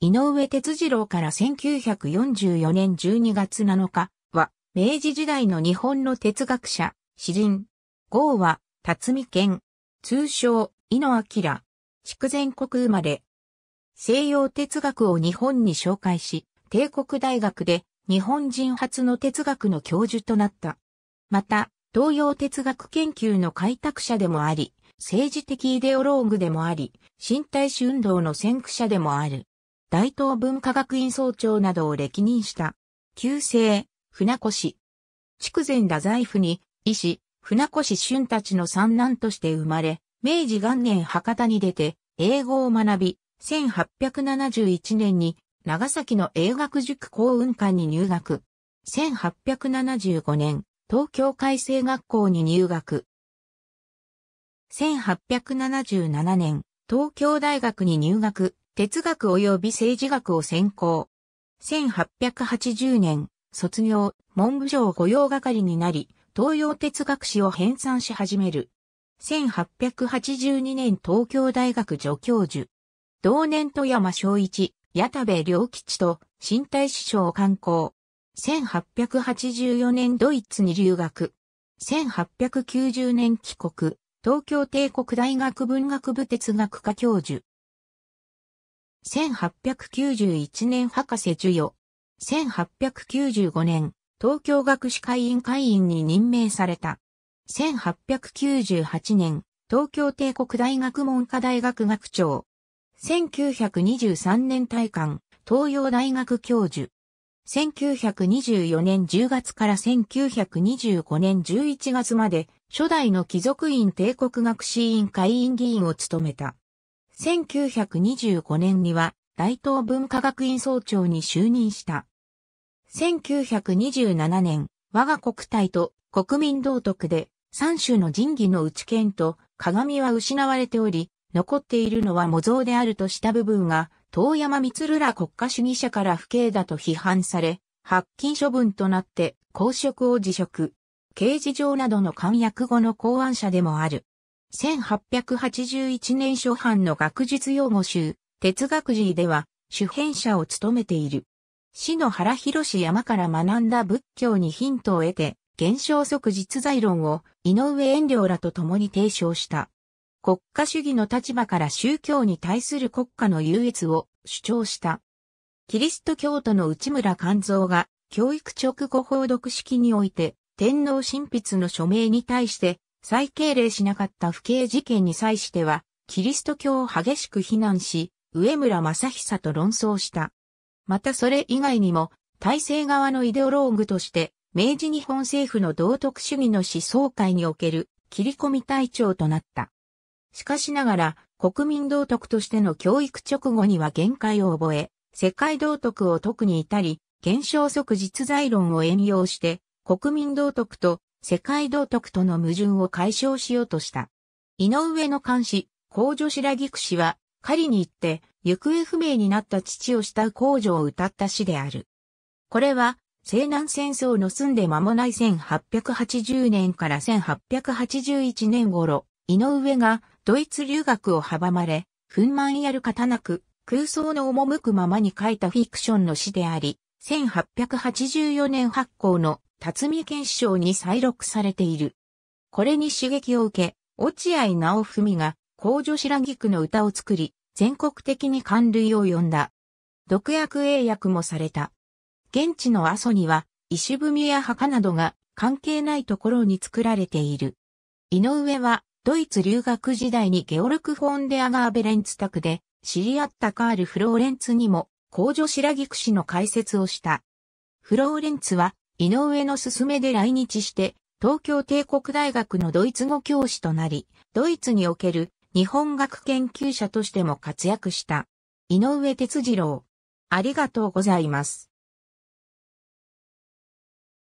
井上哲次郎から1944年12月7日は、明治時代の日本の哲学者、詩人。号は、辰巳健。通称、井野明。筑前国生まれ。西洋哲学を日本に紹介し、帝国大学で日本人初の哲学の教授となった。また、東洋哲学研究の開拓者でもあり、政治的イデオローグでもあり、身体主運動の先駆者でもある。大東文化学院総長などを歴任した。旧姓、船越。筑前太宰府に、医師、船越俊たちの三男として生まれ、明治元年博多に出て、英語を学び、1871年に長崎の英学塾幸運館に入学。1875年、東京海星学校に入学。1877年、東京大学に入学。哲学及び政治学を専攻。1880年、卒業、文部省御用係になり、東洋哲学史を編纂し始める。1882年東京大学助教授。同年富山昭一、矢田部良吉と新体師匠を刊行。1884年ドイツに留学。1890年帰国、東京帝国大学文学部哲学科教授。1891年博士授与。1895年、東京学士会員会員に任命された。1898年、東京帝国大学文科大学学長。1923年大官、東洋大学教授。1924年10月から1925年11月まで、初代の貴族院帝国学士院会員議員を務めた。1925年には大東文化学院総長に就任した。1927年、我が国体と国民道徳で三種の神器の内剣と鏡は失われており、残っているのは模造であるとした部分が、遠山光ら国家主義者から不敬だと批判され、発禁処分となって公職を辞職、刑事上などの簡約後の公安者でもある。1881年初版の学術用語集、哲学寺では、主編者を務めている。死の原博山から学んだ仏教にヒントを得て、現象即実在論を井上遠慮らと共に提唱した。国家主義の立場から宗教に対する国家の優越を主張した。キリスト教徒の内村勘蔵が教育直後報読式において天皇神筆の署名に対して再敬礼しなかった不敬事件に際しては、キリスト教を激しく非難し、上村正久と論争した。またそれ以外にも、体制側のイデオローグとして、明治日本政府の道徳主義の思想界における切り込み隊長となった。しかしながら、国民道徳としての教育直後には限界を覚え、世界道徳を特に至り、現象即実在論を援用して、国民道徳と世界道徳との矛盾を解消しようとした。井上の監視、公女白菊氏は、狩りに行って、行方不明になった父を慕う公女を歌った詩である。これは、西南戦争の住んで間もない1880年から1881年頃、井上がドイツ留学を阻まれ、憤懣やる方なく、空想の赴くままに書いたフィクションの詩であり、1884年発行の辰巳憲章に再録されている。これに刺激を受け、落合直文が公女白菊の歌を作り、全国的に感類を呼んだ。毒薬英訳もされた。現地の阿蘇には、石踏みや墓などが関係ないところに作られている。井上は、ドイツ留学時代にゲオルク・フォンデ・アガーベレンツ宅で、知り合ったカール・フローレンツにも公女白菊氏の解説をした。フローレンツは、井上の勧めで来日して、東京帝国大学のドイツ語教師となり、ドイツにおける日本学研究者としても活躍した。井上哲次郎。ありがとうございます。